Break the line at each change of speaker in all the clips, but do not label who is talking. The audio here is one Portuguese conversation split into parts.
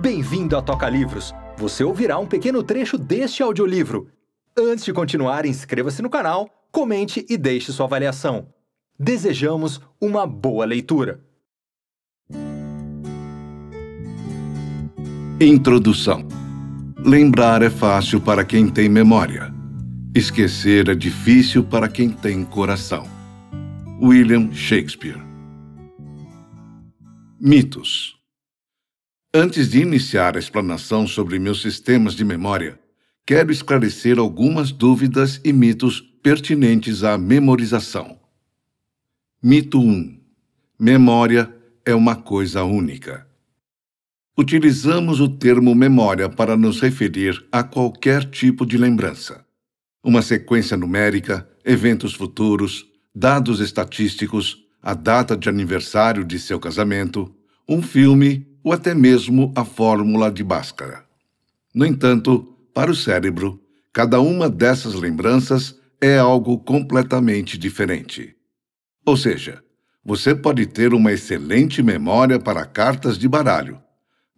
Bem-vindo à Toca Livros! Você ouvirá um pequeno trecho deste audiolivro. Antes de continuar, inscreva-se no canal, comente e deixe sua avaliação. Desejamos uma boa leitura! Introdução Lembrar é fácil para quem tem memória. Esquecer é difícil para quem tem coração. William Shakespeare Mitos Antes de iniciar a explanação sobre meus sistemas de memória, quero esclarecer algumas dúvidas e mitos pertinentes à memorização. Mito 1: Memória é uma coisa única. Utilizamos o termo memória para nos referir a qualquer tipo de lembrança. Uma sequência numérica, eventos futuros, dados estatísticos, a data de aniversário de seu casamento, um filme ou até mesmo a fórmula de Bhaskara. No entanto, para o cérebro, cada uma dessas lembranças é algo completamente diferente. Ou seja, você pode ter uma excelente memória para cartas de baralho,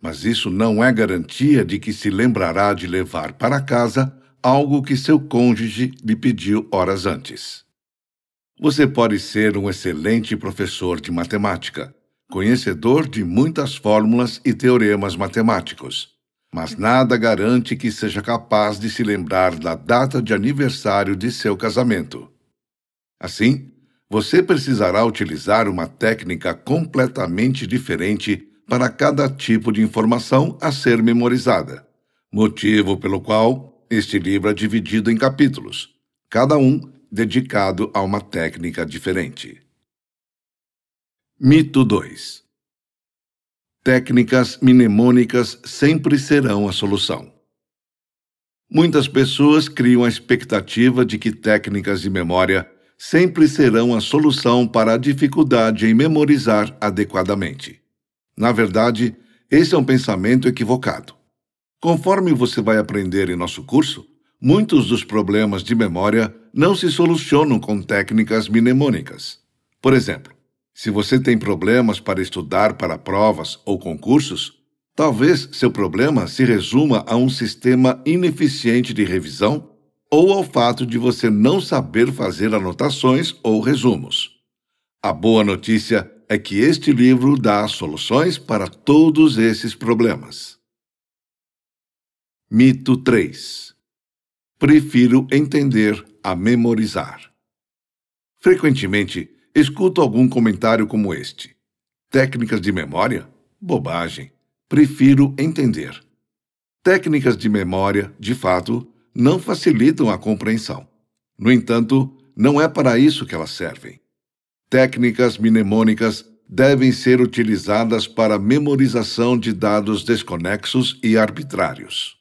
mas isso não é garantia de que se lembrará de levar para casa algo que seu cônjuge lhe pediu horas antes. Você pode ser um excelente professor de matemática, conhecedor de muitas fórmulas e teoremas matemáticos, mas nada garante que seja capaz de se lembrar da data de aniversário de seu casamento. Assim, você precisará utilizar uma técnica completamente diferente para cada tipo de informação a ser memorizada, motivo pelo qual este livro é dividido em capítulos, cada um dedicado a uma técnica diferente. Mito 2 Técnicas mnemônicas sempre serão a solução. Muitas pessoas criam a expectativa de que técnicas de memória sempre serão a solução para a dificuldade em memorizar adequadamente. Na verdade, esse é um pensamento equivocado. Conforme você vai aprender em nosso curso, muitos dos problemas de memória não se solucionam com técnicas mnemônicas. Por exemplo, se você tem problemas para estudar para provas ou concursos, talvez seu problema se resuma a um sistema ineficiente de revisão ou ao fato de você não saber fazer anotações ou resumos. A boa notícia é que este livro dá soluções para todos esses problemas. Mito 3 Prefiro entender a memorizar. Frequentemente, escuto algum comentário como este: Técnicas de memória? Bobagem. Prefiro entender. Técnicas de memória, de fato, não facilitam a compreensão. No entanto, não é para isso que elas servem. Técnicas mnemônicas devem ser utilizadas para memorização de dados desconexos e arbitrários.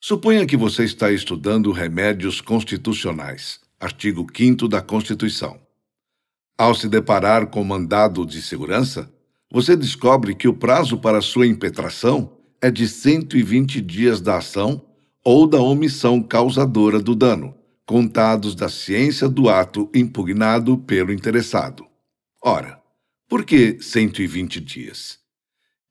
Suponha que você está estudando remédios constitucionais, artigo 5 da Constituição. Ao se deparar com o mandado de segurança, você descobre que o prazo para sua impetração é de 120 dias da ação ou da omissão causadora do dano, contados da ciência do ato impugnado pelo interessado. Ora, por que 120 dias?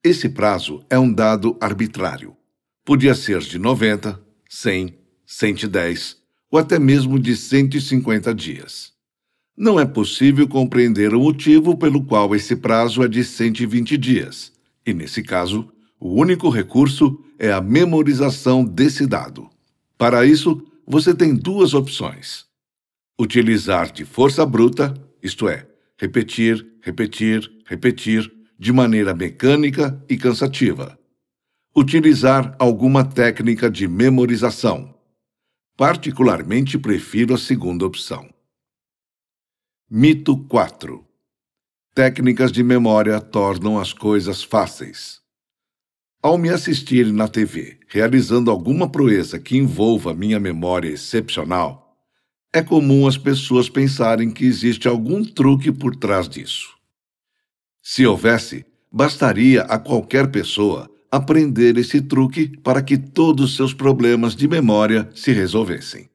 Esse prazo é um dado arbitrário. Podia ser de 90, 100, 110 ou até mesmo de 150 dias não é possível compreender o motivo pelo qual esse prazo é de 120 dias, e nesse caso, o único recurso é a memorização desse dado. Para isso, você tem duas opções: utilizar de força bruta, isto é, repetir, repetir, repetir, de maneira mecânica e cansativa. Utilizar alguma técnica de memorização. Particularmente prefiro a segunda opção. Mito 4 Técnicas de memória tornam as coisas fáceis. Ao me assistirem na TV realizando alguma proeza que envolva minha memória excepcional, é comum as pessoas pensarem que existe algum truque por trás disso. Se houvesse, bastaria a qualquer pessoa aprender esse truque para que todos seus problemas de memória se resolvessem.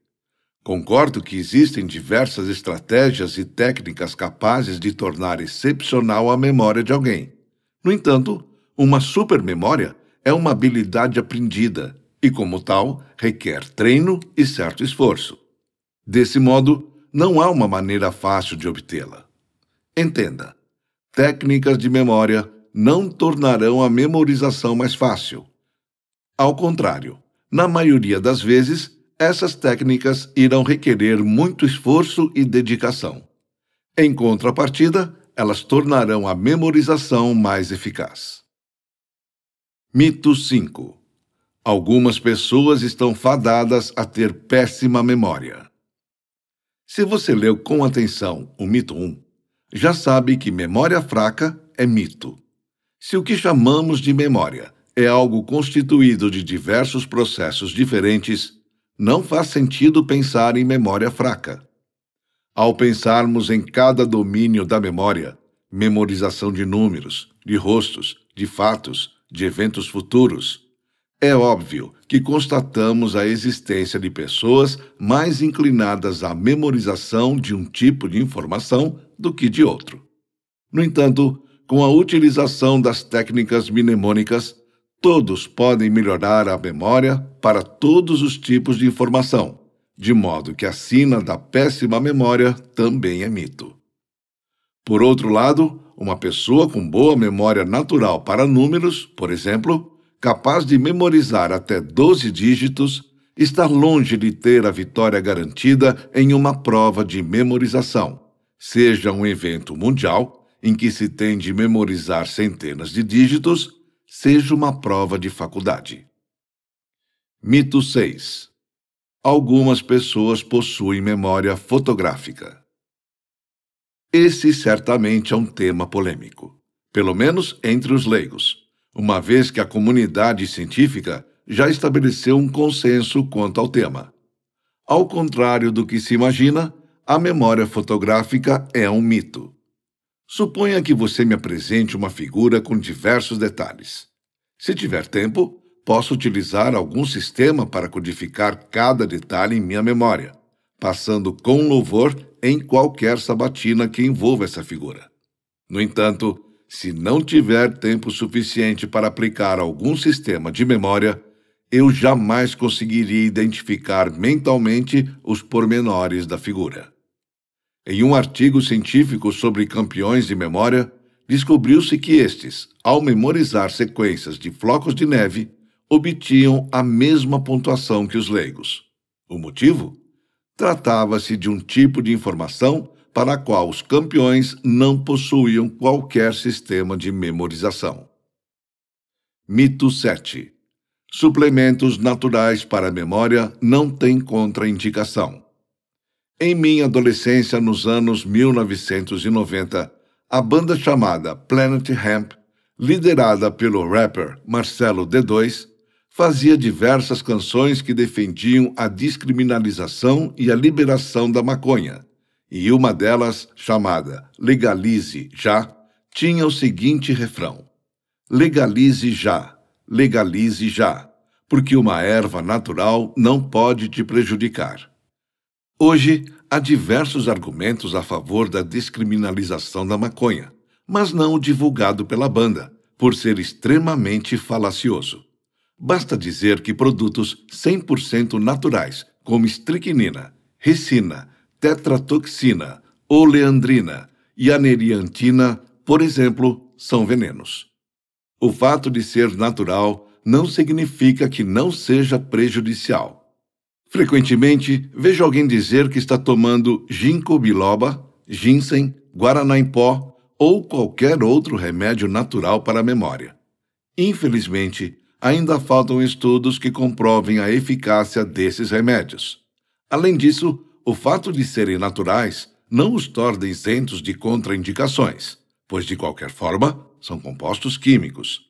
Concordo que existem diversas estratégias e técnicas capazes de tornar excepcional a memória de alguém. No entanto, uma supermemória é uma habilidade aprendida e, como tal, requer treino e certo esforço. Desse modo, não há uma maneira fácil de obtê-la. Entenda: técnicas de memória não tornarão a memorização mais fácil. Ao contrário, na maioria das vezes, essas técnicas irão requerer muito esforço e dedicação. Em contrapartida, elas tornarão a memorização mais eficaz. Mito 5 Algumas pessoas estão fadadas a ter péssima memória. Se você leu com atenção o mito 1, já sabe que memória fraca é mito. Se o que chamamos de memória é algo constituído de diversos processos diferentes, não faz sentido pensar em memória fraca. Ao pensarmos em cada domínio da memória, memorização de números, de rostos, de fatos, de eventos futuros, é óbvio que constatamos a existência de pessoas mais inclinadas à memorização de um tipo de informação do que de outro. No entanto, com a utilização das técnicas mnemônicas, Todos podem melhorar a memória para todos os tipos de informação, de modo que a sina da péssima memória também é mito. Por outro lado, uma pessoa com boa memória natural para números, por exemplo, capaz de memorizar até 12 dígitos, está longe de ter a vitória garantida em uma prova de memorização, seja um evento mundial, em que se tem de memorizar centenas de dígitos seja uma prova de faculdade. Mito 6 Algumas pessoas possuem memória fotográfica. Esse certamente é um tema polêmico, pelo menos entre os leigos, uma vez que a comunidade científica já estabeleceu um consenso quanto ao tema. Ao contrário do que se imagina, a memória fotográfica é um mito. Suponha que você me apresente uma figura com diversos detalhes. Se tiver tempo, posso utilizar algum sistema para codificar cada detalhe em minha memória, passando com louvor em qualquer sabatina que envolva essa figura. No entanto, se não tiver tempo suficiente para aplicar algum sistema de memória, eu jamais conseguiria identificar mentalmente os pormenores da figura. Em um artigo científico sobre campeões de memória, descobriu-se que estes, ao memorizar sequências de flocos de neve, obtinham a mesma pontuação que os leigos. O motivo? Tratava-se de um tipo de informação para a qual os campeões não possuíam qualquer sistema de memorização. Mito 7. Suplementos naturais para a memória não têm contraindicação. Em minha adolescência, nos anos 1990, a banda chamada Planet Hemp, liderada pelo rapper Marcelo D2, fazia diversas canções que defendiam a descriminalização e a liberação da maconha. E uma delas, chamada Legalize Já, tinha o seguinte refrão: Legalize já, legalize já, porque uma erva natural não pode te prejudicar. Hoje, Há diversos argumentos a favor da descriminalização da maconha, mas não o divulgado pela banda, por ser extremamente falacioso. Basta dizer que produtos 100% naturais, como estricnina, ricina, tetratoxina, oleandrina e aneriantina, por exemplo, são venenos. O fato de ser natural não significa que não seja prejudicial. Frequentemente, vejo alguém dizer que está tomando ginkgo biloba, ginseng, guaraná em pó ou qualquer outro remédio natural para a memória. Infelizmente, ainda faltam estudos que comprovem a eficácia desses remédios. Além disso, o fato de serem naturais não os torna isentos de contraindicações, pois, de qualquer forma, são compostos químicos.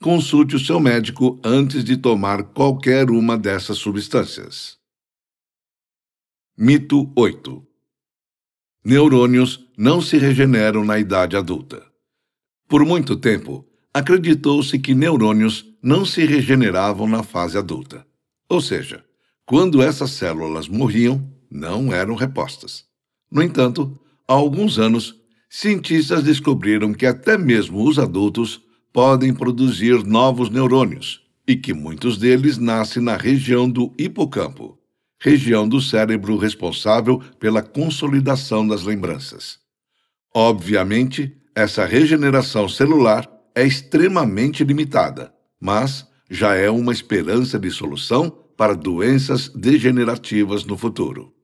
Consulte o seu médico antes de tomar qualquer uma dessas substâncias. Mito 8 Neurônios não se regeneram na idade adulta. Por muito tempo, acreditou-se que neurônios não se regeneravam na fase adulta. Ou seja, quando essas células morriam, não eram repostas. No entanto, há alguns anos, cientistas descobriram que até mesmo os adultos podem produzir novos neurônios e que muitos deles nascem na região do hipocampo região do cérebro responsável pela consolidação das lembranças. Obviamente, essa regeneração celular é extremamente limitada, mas já é uma esperança de solução para doenças degenerativas no futuro.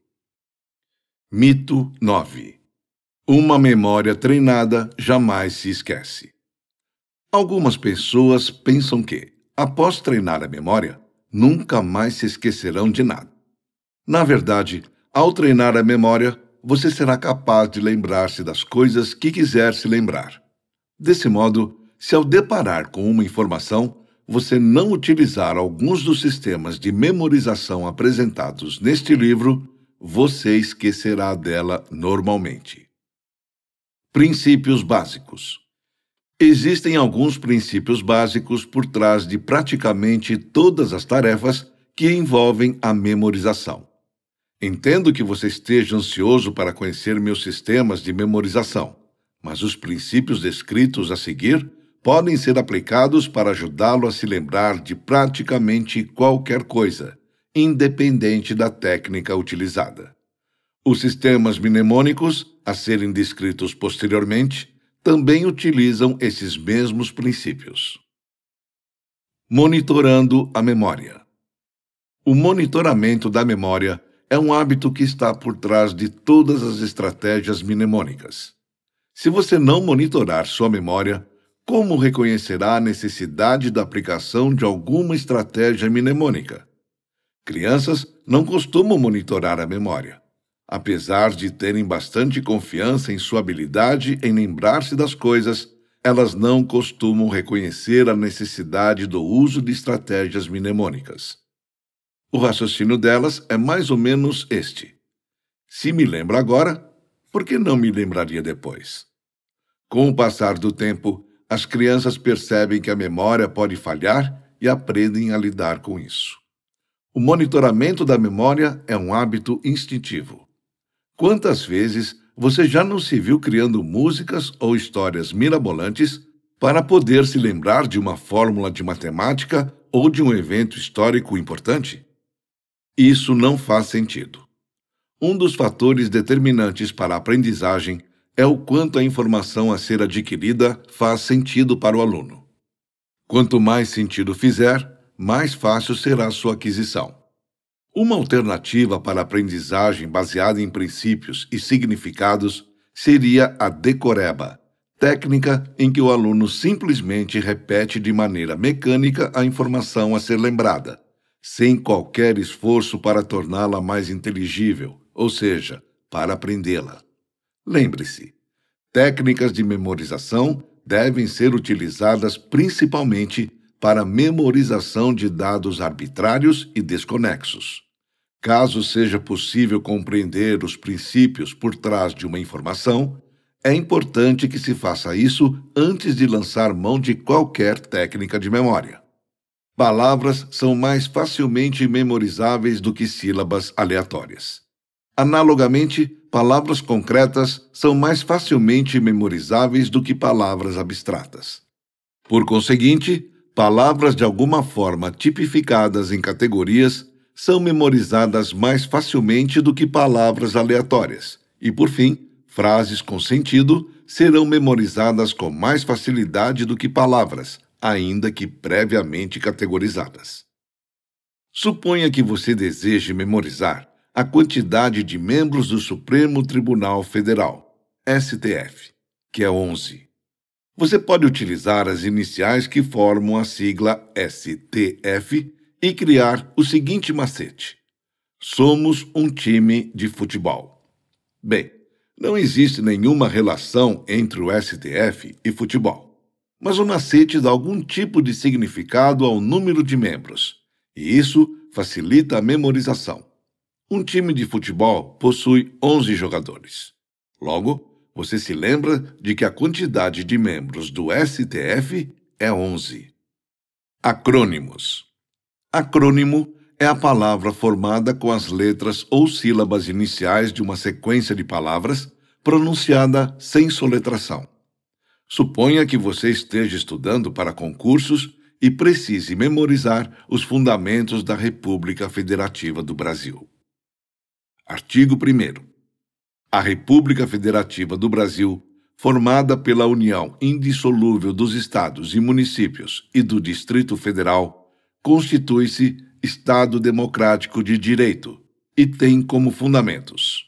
Mito 9 Uma memória treinada jamais se esquece. Algumas pessoas pensam que, após treinar a memória, nunca mais se esquecerão de nada. Na verdade, ao treinar a memória, você será capaz de lembrar-se das coisas que quiser se lembrar. Desse modo, se ao deparar com uma informação, você não utilizar alguns dos sistemas de memorização apresentados neste livro, você esquecerá dela normalmente. Princípios básicos. Existem alguns princípios básicos por trás de praticamente todas as tarefas que envolvem a memorização. Entendo que você esteja ansioso para conhecer meus sistemas de memorização, mas os princípios descritos a seguir podem ser aplicados para ajudá-lo a se lembrar de praticamente qualquer coisa, independente da técnica utilizada. Os sistemas mnemônicos, a serem descritos posteriormente, também utilizam esses mesmos princípios. Monitorando a memória. O monitoramento da memória é um hábito que está por trás de todas as estratégias mnemônicas. Se você não monitorar sua memória, como reconhecerá a necessidade da aplicação de alguma estratégia mnemônica? Crianças não costumam monitorar a memória, apesar de terem bastante confiança em sua habilidade em lembrar-se das coisas elas não costumam reconhecer a necessidade do uso de estratégias mnemônicas. O raciocínio delas é mais ou menos este. Se me lembro agora, por que não me lembraria depois? Com o passar do tempo, as crianças percebem que a memória pode falhar e aprendem a lidar com isso. O monitoramento da memória é um hábito instintivo. Quantas vezes você já não se viu criando músicas ou histórias mirabolantes para poder se lembrar de uma fórmula de matemática ou de um evento histórico importante? Isso não faz sentido. Um dos fatores determinantes para a aprendizagem é o quanto a informação a ser adquirida faz sentido para o aluno. Quanto mais sentido fizer, mais fácil será sua aquisição. Uma alternativa para a aprendizagem baseada em princípios e significados seria a decoreba, técnica em que o aluno simplesmente repete de maneira mecânica a informação a ser lembrada, sem qualquer esforço para torná-la mais inteligível, ou seja, para aprendê-la. Lembre-se, técnicas de memorização devem ser utilizadas principalmente para memorização de dados arbitrários e desconexos. Caso seja possível compreender os princípios por trás de uma informação, é importante que se faça isso antes de lançar mão de qualquer técnica de memória. Palavras são mais facilmente memorizáveis do que sílabas aleatórias. Analogamente, palavras concretas são mais facilmente memorizáveis do que palavras abstratas. Por conseguinte, palavras de alguma forma tipificadas em categorias são memorizadas mais facilmente do que palavras aleatórias, e por fim, frases com sentido serão memorizadas com mais facilidade do que palavras, ainda que previamente categorizadas. Suponha que você deseje memorizar a quantidade de membros do Supremo Tribunal Federal, STF, que é 11. Você pode utilizar as iniciais que formam a sigla STF e criar o seguinte macete: Somos um time de futebol. Bem, não existe nenhuma relação entre o STF e futebol mas o macete dá algum tipo de significado ao número de membros, e isso facilita a memorização. Um time de futebol possui 11 jogadores. Logo, você se lembra de que a quantidade de membros do STF é 11. Acrônimos. Acrônimo é a palavra formada com as letras ou sílabas iniciais de uma sequência de palavras pronunciada sem soletração. Suponha que você esteja estudando para concursos e precise memorizar os fundamentos da República Federativa do Brasil. Artigo 1. A República Federativa do Brasil, formada pela união indissolúvel dos estados e municípios e do Distrito Federal, constitui-se Estado Democrático de Direito e tem como fundamentos: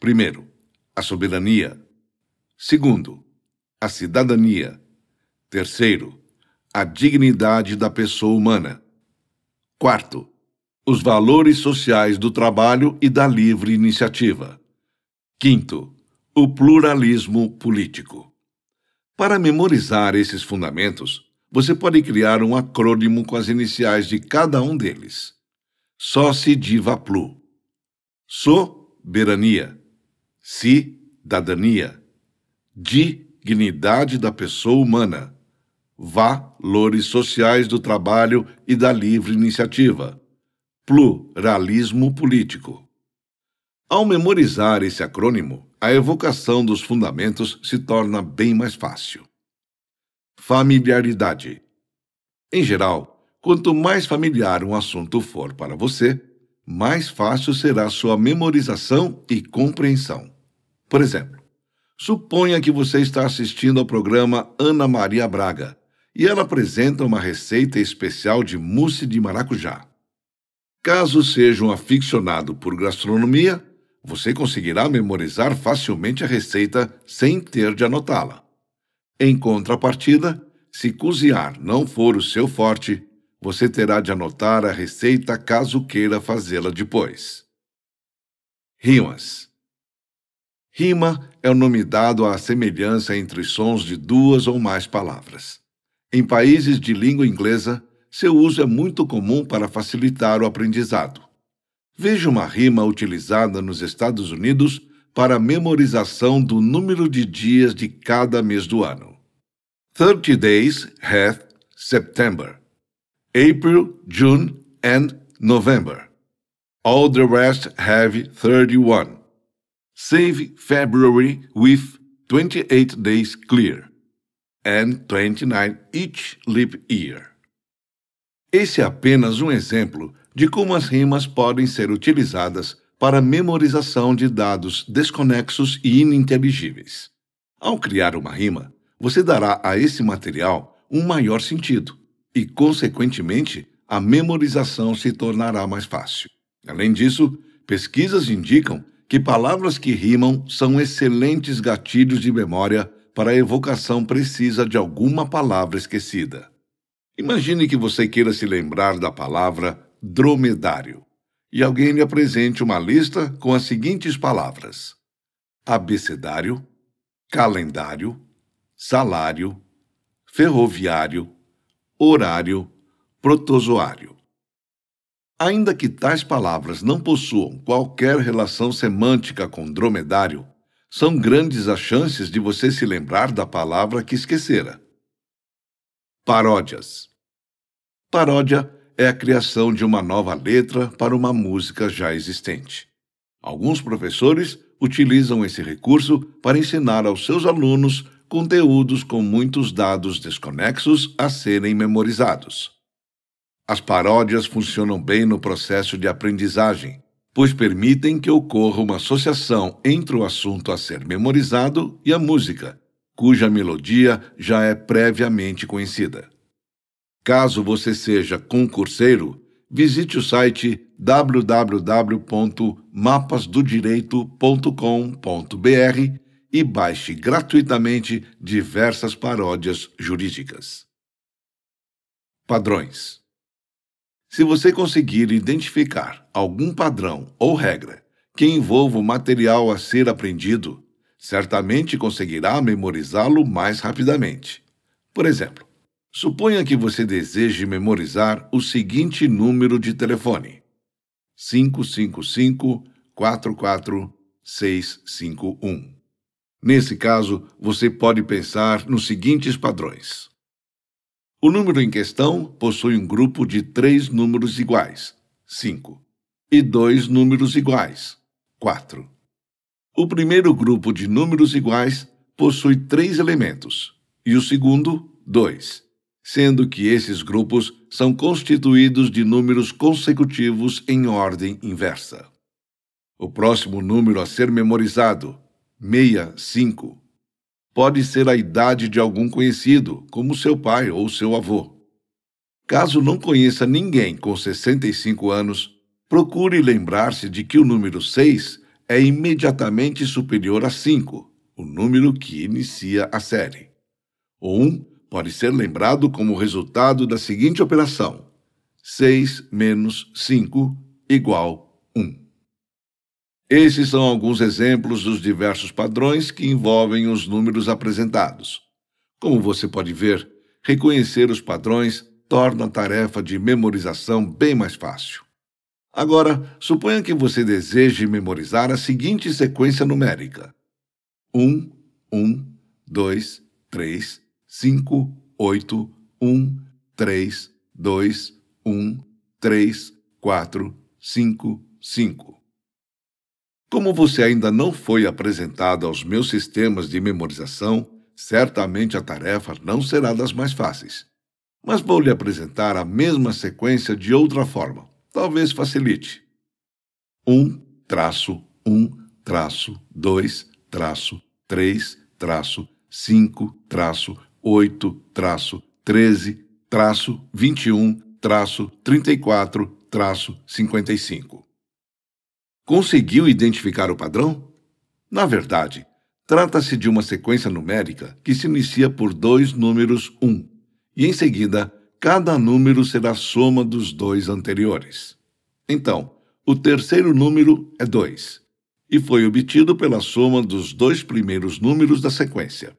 primeiro, a soberania; segundo, a cidadania. Terceiro, a dignidade da pessoa humana. Quarto, os valores sociais do trabalho e da livre iniciativa. Quinto, o pluralismo político. Para memorizar esses fundamentos, você pode criar um acrônimo com as iniciais de cada um deles. Soci diva plu. Soberania. Cidadania. Di dignidade da pessoa humana, valores sociais do trabalho e da livre iniciativa, pluralismo político. Ao memorizar esse acrônimo, a evocação dos fundamentos se torna bem mais fácil. Familiaridade. Em geral, quanto mais familiar um assunto for para você, mais fácil será sua memorização e compreensão. Por exemplo, Suponha que você está assistindo ao programa Ana Maria Braga e ela apresenta uma receita especial de mousse de maracujá. Caso seja um aficionado por gastronomia, você conseguirá memorizar facilmente a receita sem ter de anotá-la. Em contrapartida, se cozinhar não for o seu forte, você terá de anotar a receita caso queira fazê-la depois. Rimas Rima é o nome dado à semelhança entre os sons de duas ou mais palavras. Em países de língua inglesa, seu uso é muito comum para facilitar o aprendizado. Veja uma rima utilizada nos Estados Unidos para memorização do número de dias de cada mês do ano. 30 days hath September, April, June and November. All the rest have 31. Save February with 28 days clear and 29 each leap year. Esse é apenas um exemplo de como as rimas podem ser utilizadas para memorização de dados desconexos e ininteligíveis. Ao criar uma rima, você dará a esse material um maior sentido e, consequentemente, a memorização se tornará mais fácil. Além disso, pesquisas indicam que palavras que rimam são excelentes gatilhos de memória para a evocação precisa de alguma palavra esquecida. Imagine que você queira se lembrar da palavra dromedário e alguém lhe apresente uma lista com as seguintes palavras: abecedário, calendário, salário, ferroviário, horário, protozoário. Ainda que tais palavras não possuam qualquer relação semântica com dromedário, são grandes as chances de você se lembrar da palavra que esquecera. Paródias Paródia é a criação de uma nova letra para uma música já existente. Alguns professores utilizam esse recurso para ensinar aos seus alunos conteúdos com muitos dados desconexos a serem memorizados. As paródias funcionam bem no processo de aprendizagem, pois permitem que ocorra uma associação entre o assunto a ser memorizado e a música, cuja melodia já é previamente conhecida. Caso você seja concurseiro, visite o site www.mapasdodireito.com.br e baixe gratuitamente diversas paródias jurídicas. Padrões se você conseguir identificar algum padrão ou regra que envolva o material a ser aprendido, certamente conseguirá memorizá-lo mais rapidamente. Por exemplo, suponha que você deseje memorizar o seguinte número de telefone: 555 44651. Nesse caso, você pode pensar nos seguintes padrões: o número em questão possui um grupo de três números iguais, 5, e dois números iguais, 4. O primeiro grupo de números iguais possui três elementos, e o segundo, dois, sendo que esses grupos são constituídos de números consecutivos em ordem inversa. O próximo número a ser memorizado, 65, pode ser a idade de algum conhecido, como seu pai ou seu avô. Caso não conheça ninguém com 65 anos, procure lembrar-se de que o número 6 é imediatamente superior a 5, o número que inicia a série. O 1 pode ser lembrado como resultado da seguinte operação: 6 menos 5 igual 1. Esses são alguns exemplos dos diversos padrões que envolvem os números apresentados. Como você pode ver, reconhecer os padrões torna a tarefa de memorização bem mais fácil. Agora, suponha que você deseje memorizar a seguinte sequência numérica: 1, 1, 2, 3, 5, 8, 1, 3, 2, 1, 3, 4, 5, 5. Como você ainda não foi apresentado aos meus sistemas de memorização, certamente a tarefa não será das mais fáceis. Mas vou lhe apresentar a mesma sequência de outra forma. Talvez facilite. 1, traço, 1, traço, 2, traço, 3, traço, 5, traço, 8, traço, 13, traço, 21, traço, 34, traço, 55. Conseguiu identificar o padrão? Na verdade, trata-se de uma sequência numérica que se inicia por dois números 1, um, e em seguida, cada número será a soma dos dois anteriores. Então, o terceiro número é 2, e foi obtido pela soma dos dois primeiros números da sequência.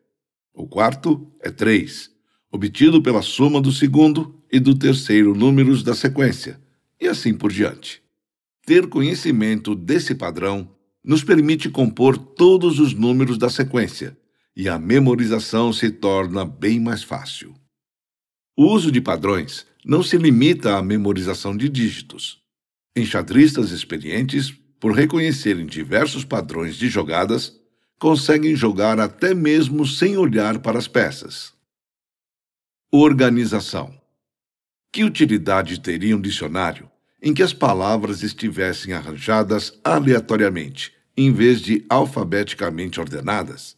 O quarto é 3, obtido pela soma do segundo e do terceiro números da sequência, e assim por diante. Ter conhecimento desse padrão nos permite compor todos os números da sequência e a memorização se torna bem mais fácil. O uso de padrões não se limita à memorização de dígitos. Enxadristas experientes, por reconhecerem diversos padrões de jogadas, conseguem jogar até mesmo sem olhar para as peças. Organização: Que utilidade teria um dicionário em que as palavras estivessem arranjadas aleatoriamente, em vez de alfabeticamente ordenadas.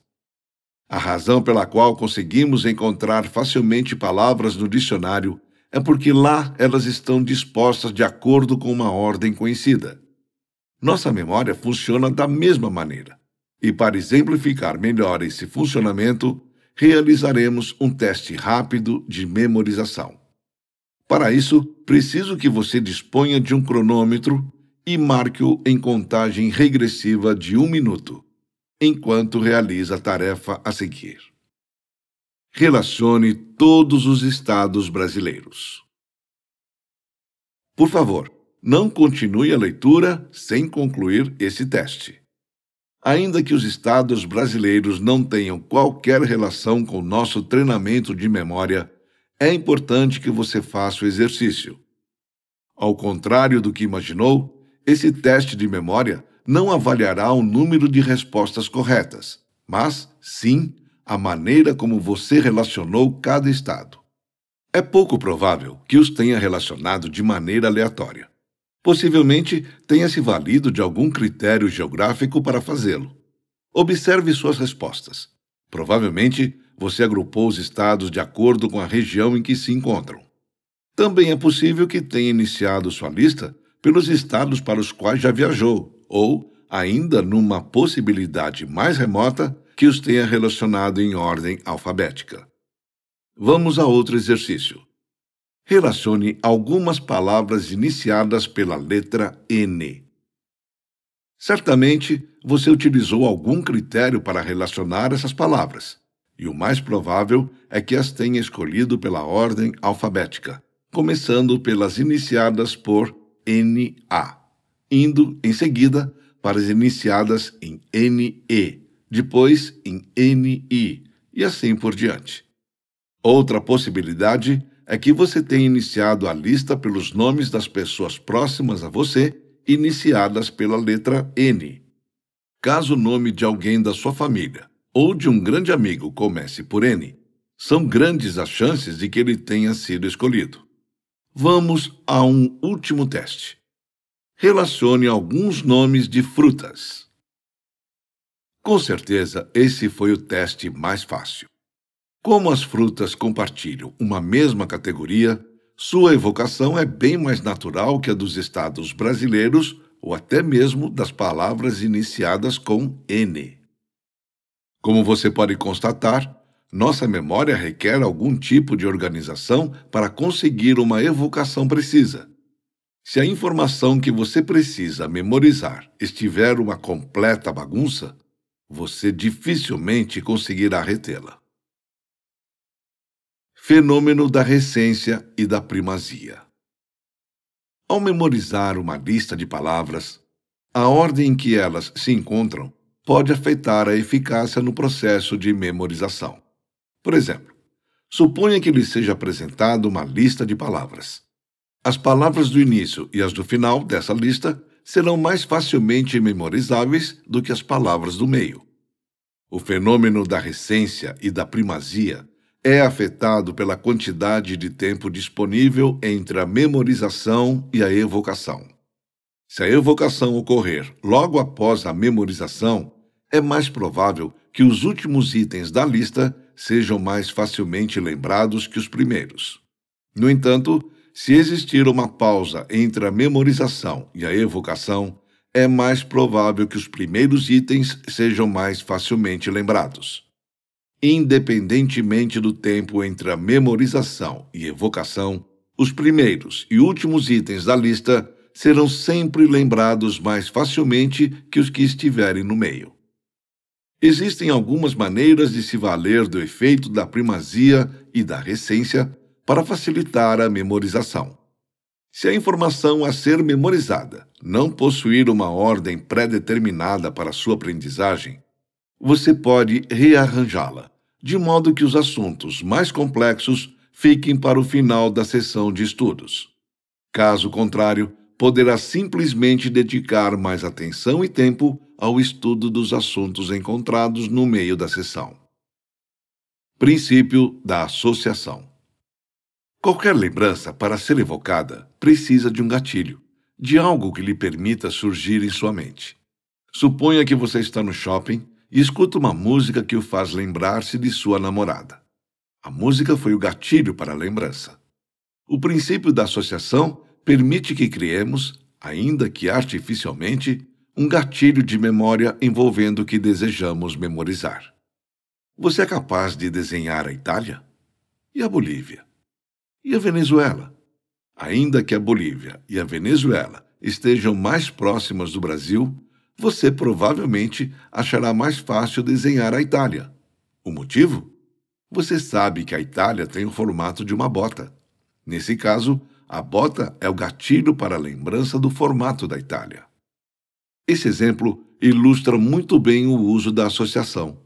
A razão pela qual conseguimos encontrar facilmente palavras no dicionário é porque lá elas estão dispostas de acordo com uma ordem conhecida. Nossa memória funciona da mesma maneira. E para exemplificar melhor esse funcionamento, realizaremos um teste rápido de memorização. Para isso, preciso que você disponha de um cronômetro e marque-o em contagem regressiva de um minuto, enquanto realiza a tarefa a seguir. Relacione todos os estados brasileiros. Por favor, não continue a leitura sem concluir esse teste. Ainda que os estados brasileiros não tenham qualquer relação com nosso treinamento de memória, é importante que você faça o exercício. Ao contrário do que imaginou, esse teste de memória não avaliará o número de respostas corretas, mas sim a maneira como você relacionou cada estado. É pouco provável que os tenha relacionado de maneira aleatória. Possivelmente tenha se valido de algum critério geográfico para fazê-lo. Observe suas respostas. Provavelmente, você agrupou os estados de acordo com a região em que se encontram. Também é possível que tenha iniciado sua lista pelos estados para os quais já viajou, ou, ainda numa possibilidade mais remota, que os tenha relacionado em ordem alfabética. Vamos a outro exercício. Relacione algumas palavras iniciadas pela letra N. Certamente você utilizou algum critério para relacionar essas palavras, e o mais provável é que as tenha escolhido pela ordem alfabética, começando pelas iniciadas por NA, indo em seguida para as iniciadas em NE, depois em NI e assim por diante. Outra possibilidade é que você tenha iniciado a lista pelos nomes das pessoas próximas a você iniciadas pela letra N. Caso o nome de alguém da sua família ou de um grande amigo comece por N, são grandes as chances de que ele tenha sido escolhido. Vamos a um último teste. Relacione alguns nomes de frutas. Com certeza, esse foi o teste mais fácil. Como as frutas compartilham uma mesma categoria, sua evocação é bem mais natural que a dos estados brasileiros ou até mesmo das palavras iniciadas com N. Como você pode constatar, nossa memória requer algum tipo de organização para conseguir uma evocação precisa. Se a informação que você precisa memorizar estiver uma completa bagunça, você dificilmente conseguirá retê-la fenômeno da recência e da primazia. Ao memorizar uma lista de palavras, a ordem em que elas se encontram pode afetar a eficácia no processo de memorização. Por exemplo, suponha que lhe seja apresentada uma lista de palavras. As palavras do início e as do final dessa lista serão mais facilmente memorizáveis do que as palavras do meio. O fenômeno da recência e da primazia é afetado pela quantidade de tempo disponível entre a memorização e a evocação. Se a evocação ocorrer logo após a memorização, é mais provável que os últimos itens da lista sejam mais facilmente lembrados que os primeiros. No entanto, se existir uma pausa entre a memorização e a evocação, é mais provável que os primeiros itens sejam mais facilmente lembrados. Independentemente do tempo entre a memorização e evocação, os primeiros e últimos itens da lista serão sempre lembrados mais facilmente que os que estiverem no meio. Existem algumas maneiras de se valer do efeito da primazia e da recência para facilitar a memorização. Se a informação a ser memorizada não possuir uma ordem pré-determinada para sua aprendizagem, você pode rearranjá-la, de modo que os assuntos mais complexos fiquem para o final da sessão de estudos. Caso contrário, poderá simplesmente dedicar mais atenção e tempo ao estudo dos assuntos encontrados no meio da sessão. Princípio da associação. Qualquer lembrança, para ser evocada, precisa de um gatilho, de algo que lhe permita surgir em sua mente. Suponha que você está no shopping e escuta uma música que o faz lembrar-se de sua namorada. A música foi o gatilho para a lembrança. O princípio da associação permite que criemos, ainda que artificialmente, um gatilho de memória envolvendo o que desejamos memorizar. Você é capaz de desenhar a Itália? E a Bolívia? E a Venezuela? Ainda que a Bolívia e a Venezuela estejam mais próximas do Brasil, você provavelmente achará mais fácil desenhar a Itália. O motivo? Você sabe que a Itália tem o formato de uma bota. Nesse caso, a bota é o gatilho para a lembrança do formato da Itália. Esse exemplo ilustra muito bem o uso da associação.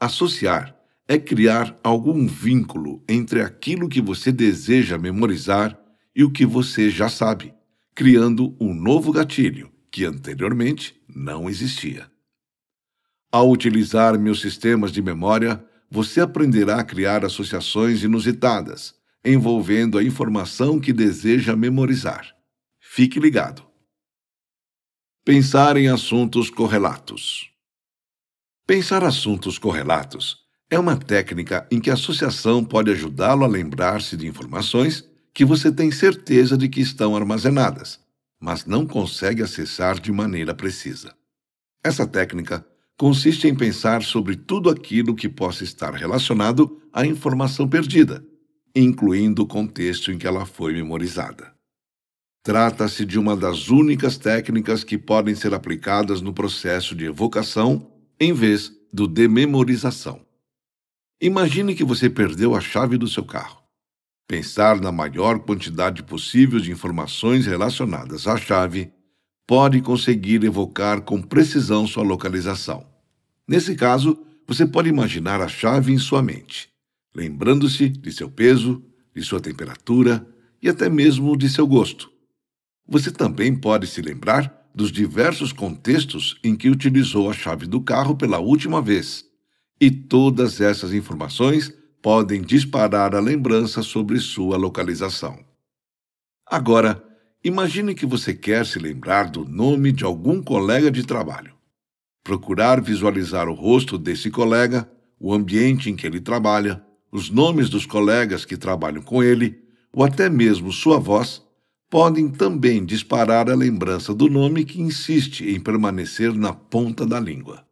Associar é criar algum vínculo entre aquilo que você deseja memorizar e o que você já sabe, criando um novo gatilho, que anteriormente não existia. Ao utilizar meus sistemas de memória, você aprenderá a criar associações inusitadas, envolvendo a informação que deseja memorizar. Fique ligado. Pensar em assuntos correlatos. Pensar assuntos correlatos é uma técnica em que a associação pode ajudá-lo a lembrar-se de informações que você tem certeza de que estão armazenadas, mas não consegue acessar de maneira precisa. Essa técnica consiste em pensar sobre tudo aquilo que possa estar relacionado à informação perdida, incluindo o contexto em que ela foi memorizada. Trata-se de uma das únicas técnicas que podem ser aplicadas no processo de evocação em vez do de memorização. Imagine que você perdeu a chave do seu carro. Pensar na maior quantidade possível de informações relacionadas à chave pode conseguir evocar com precisão sua localização. Nesse caso, você pode imaginar a chave em sua mente, lembrando-se de seu peso, de sua temperatura e até mesmo de seu gosto. Você também pode se lembrar dos diversos contextos em que utilizou a chave do carro pela última vez. E todas essas informações podem disparar a lembrança sobre sua localização. Agora, imagine que você quer se lembrar do nome de algum colega de trabalho. Procurar visualizar o rosto desse colega, o ambiente em que ele trabalha, os nomes dos colegas que trabalham com ele, ou até mesmo sua voz, podem também disparar a lembrança do nome que insiste em permanecer na ponta da língua.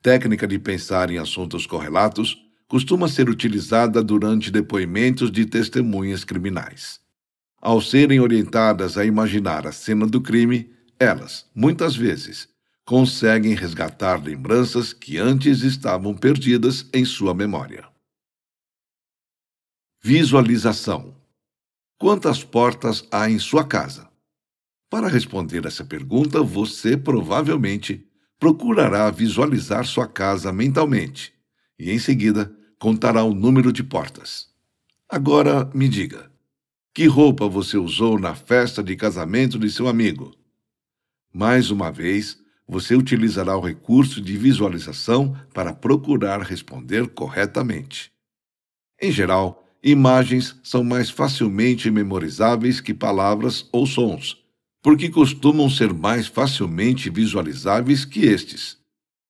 Técnica de pensar em assuntos correlatos costuma ser utilizada durante depoimentos de testemunhas criminais. Ao serem orientadas a imaginar a cena do crime, elas, muitas vezes, conseguem resgatar lembranças que antes estavam perdidas em sua memória. Visualização: Quantas portas há em sua casa? Para responder essa pergunta, você provavelmente procurará visualizar sua casa mentalmente e, em seguida, contará o número de portas. Agora me diga, que roupa você usou na festa de casamento de seu amigo? Mais uma vez, você utilizará o recurso de visualização para procurar responder corretamente. Em geral, imagens são mais facilmente memorizáveis que palavras ou sons, porque costumam ser mais facilmente visualizáveis que estes.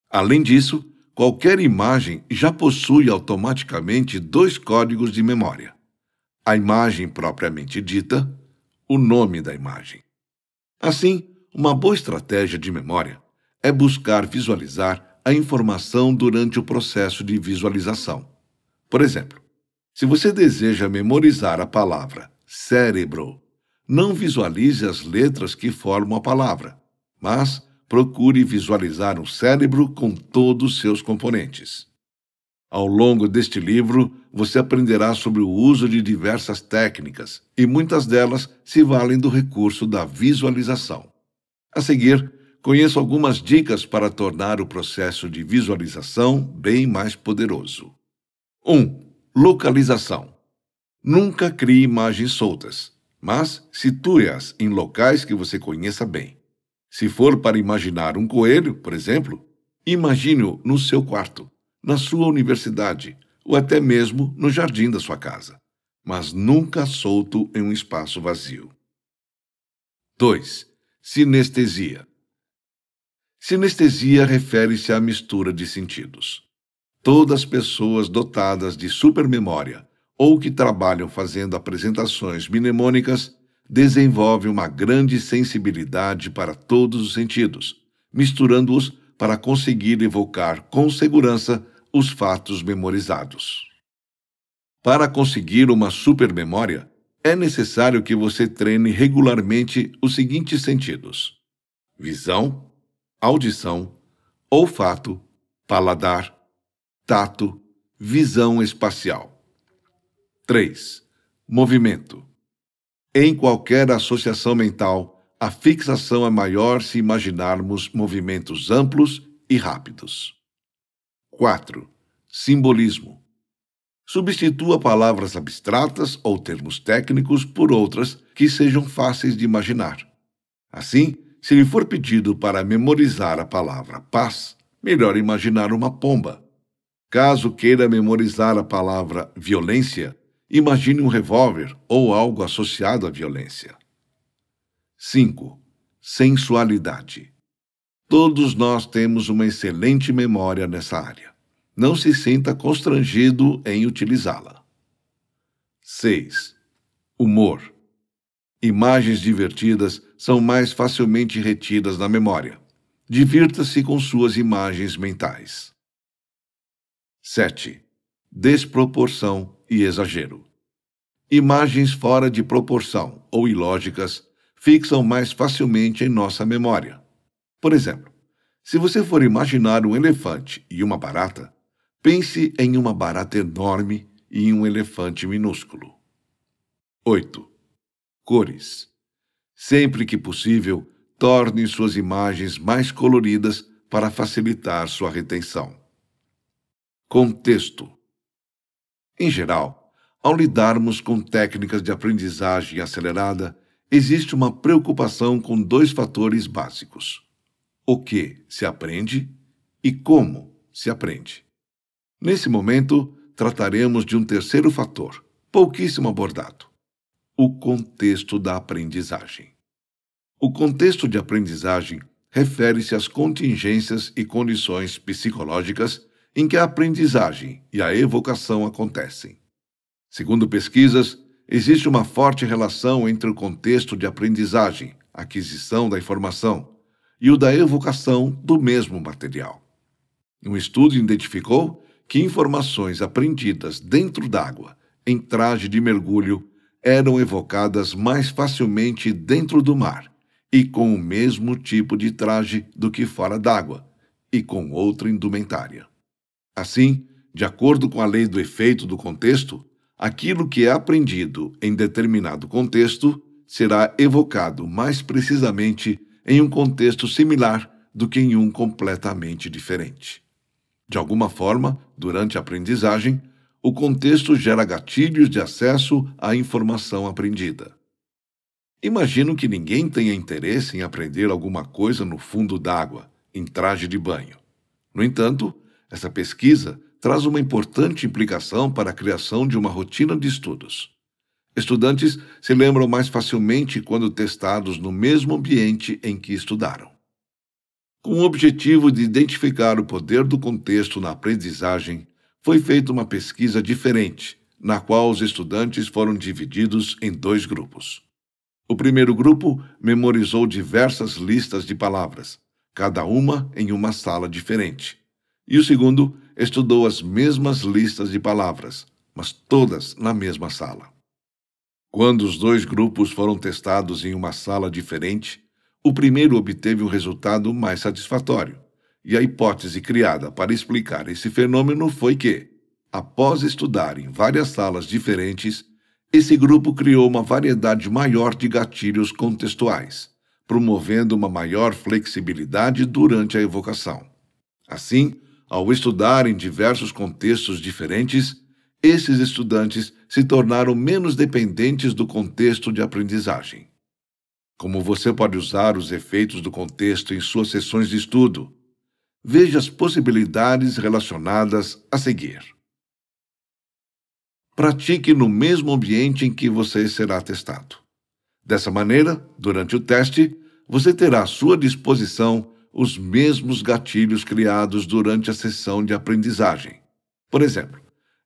Além disso, Qualquer imagem já possui automaticamente dois códigos de memória: a imagem propriamente dita, o nome da imagem. Assim, uma boa estratégia de memória é buscar visualizar a informação durante o processo de visualização. Por exemplo, se você deseja memorizar a palavra cérebro, não visualize as letras que formam a palavra, mas procure visualizar o cérebro com todos seus componentes. Ao longo deste livro, você aprenderá sobre o uso de diversas técnicas, e muitas delas se valem do recurso da visualização. A seguir, conheça algumas dicas para tornar o processo de visualização bem mais poderoso. 1. Um, localização. Nunca crie imagens soltas, mas situe-as em locais que você conheça bem. Se for para imaginar um coelho, por exemplo, imagine-o no seu quarto, na sua universidade ou até mesmo no jardim da sua casa, mas nunca solto em um espaço vazio. 2. Sinestesia. Sinestesia refere-se à mistura de sentidos. Todas as pessoas dotadas de supermemória ou que trabalham fazendo apresentações mnemônicas desenvolve uma grande sensibilidade para todos os sentidos, misturando-os para conseguir evocar com segurança os fatos memorizados. Para conseguir uma supermemória, é necessário que você treine regularmente os seguintes sentidos: visão, audição, olfato, paladar, tato, visão espacial. 3. Movimento. Em qualquer associação mental, a fixação é maior se imaginarmos movimentos amplos e rápidos. 4. Simbolismo. Substitua palavras abstratas ou termos técnicos por outras que sejam fáceis de imaginar. Assim, se lhe for pedido para memorizar a palavra paz, melhor imaginar uma pomba. Caso queira memorizar a palavra violência, Imagine um revólver ou algo associado à violência. 5. Sensualidade. Todos nós temos uma excelente memória nessa área. Não se sinta constrangido em utilizá-la. 6. Humor. Imagens divertidas são mais facilmente retidas na memória. Divirta-se com suas imagens mentais. 7. Desproporção e exagero. Imagens fora de proporção ou ilógicas fixam mais facilmente em nossa memória. Por exemplo, se você for imaginar um elefante e uma barata, pense em uma barata enorme e em um elefante minúsculo. 8. Cores. Sempre que possível, torne suas imagens mais coloridas para facilitar sua retenção. Contexto. Em geral, ao lidarmos com técnicas de aprendizagem acelerada, existe uma preocupação com dois fatores básicos: o que se aprende e como se aprende. Nesse momento, trataremos de um terceiro fator, pouquíssimo abordado: o contexto da aprendizagem. O contexto de aprendizagem refere-se às contingências e condições psicológicas em que a aprendizagem e a evocação acontecem. Segundo pesquisas, existe uma forte relação entre o contexto de aprendizagem, aquisição da informação, e o da evocação do mesmo material. Um estudo identificou que informações aprendidas dentro d'água, em traje de mergulho, eram evocadas mais facilmente dentro do mar e com o mesmo tipo de traje do que fora d'água e com outra indumentária. Assim, de acordo com a lei do efeito do contexto, aquilo que é aprendido em determinado contexto será evocado mais precisamente em um contexto similar do que em um completamente diferente. De alguma forma, durante a aprendizagem, o contexto gera gatilhos de acesso à informação aprendida. Imagino que ninguém tenha interesse em aprender alguma coisa no fundo d'água, em traje de banho. No entanto, essa pesquisa traz uma importante implicação para a criação de uma rotina de estudos. Estudantes se lembram mais facilmente quando testados no mesmo ambiente em que estudaram. Com o objetivo de identificar o poder do contexto na aprendizagem, foi feita uma pesquisa diferente, na qual os estudantes foram divididos em dois grupos. O primeiro grupo memorizou diversas listas de palavras, cada uma em uma sala diferente, e o segundo estudou as mesmas listas de palavras, mas todas na mesma sala. Quando os dois grupos foram testados em uma sala diferente, o primeiro obteve um resultado mais satisfatório. E a hipótese criada para explicar esse fenômeno foi que, após estudar em várias salas diferentes, esse grupo criou uma variedade maior de gatilhos contextuais, promovendo uma maior flexibilidade durante a evocação. Assim, ao estudar em diversos contextos diferentes, esses estudantes se tornaram menos dependentes do contexto de aprendizagem. Como você pode usar os efeitos do contexto em suas sessões de estudo? Veja as possibilidades relacionadas a seguir. Pratique no mesmo ambiente em que você será testado. Dessa maneira, durante o teste, você terá à sua disposição os mesmos gatilhos criados durante a sessão de aprendizagem. Por exemplo,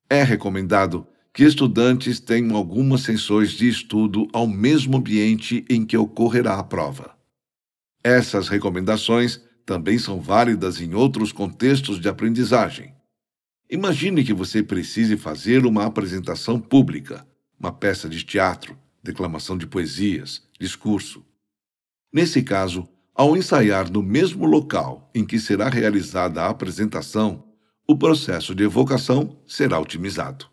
é recomendado que estudantes tenham algumas sessões de estudo ao mesmo ambiente em que ocorrerá a prova. Essas recomendações também são válidas em outros contextos de aprendizagem. Imagine que você precise fazer uma apresentação pública, uma peça de teatro, declamação de poesias, discurso. Nesse caso, ao ensaiar no mesmo local em que será realizada a apresentação, o processo de evocação será otimizado.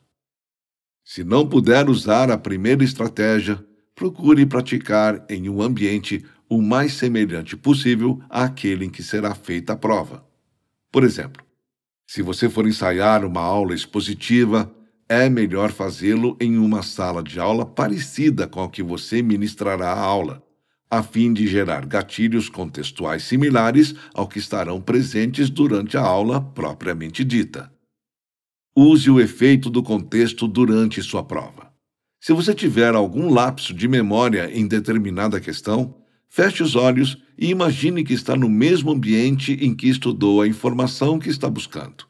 Se não puder usar a primeira estratégia, procure praticar em um ambiente o mais semelhante possível àquele em que será feita a prova. Por exemplo, se você for ensaiar uma aula expositiva, é melhor fazê-lo em uma sala de aula parecida com a que você ministrará a aula, a fim de gerar gatilhos contextuais similares ao que estarão presentes durante a aula propriamente dita. Use o efeito do contexto durante sua prova. Se você tiver algum lapso de memória em determinada questão, feche os olhos e imagine que está no mesmo ambiente em que estudou a informação que está buscando.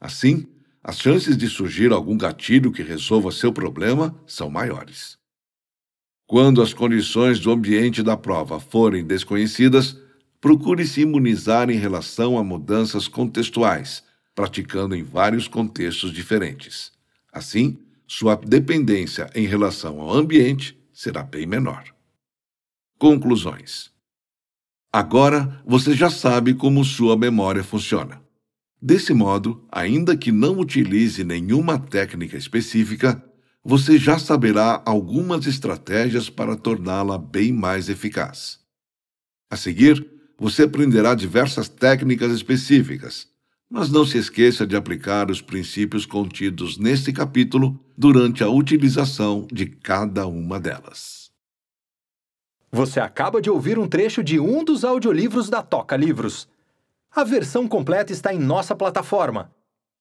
Assim, as chances de surgir algum gatilho que resolva seu problema são maiores. Quando as condições do ambiente da prova forem desconhecidas, procure se imunizar em relação a mudanças contextuais, praticando em vários contextos diferentes. Assim, sua dependência em relação ao ambiente será bem menor. Conclusões: Agora você já sabe como sua memória funciona. Desse modo, ainda que não utilize nenhuma técnica específica, você já saberá algumas estratégias para torná-la bem mais eficaz. A seguir, você aprenderá diversas técnicas específicas, mas não se esqueça de aplicar os princípios contidos neste capítulo durante a utilização de cada uma delas. Você acaba de ouvir um trecho de um dos audiolivros da Toca Livros. A versão completa está em nossa plataforma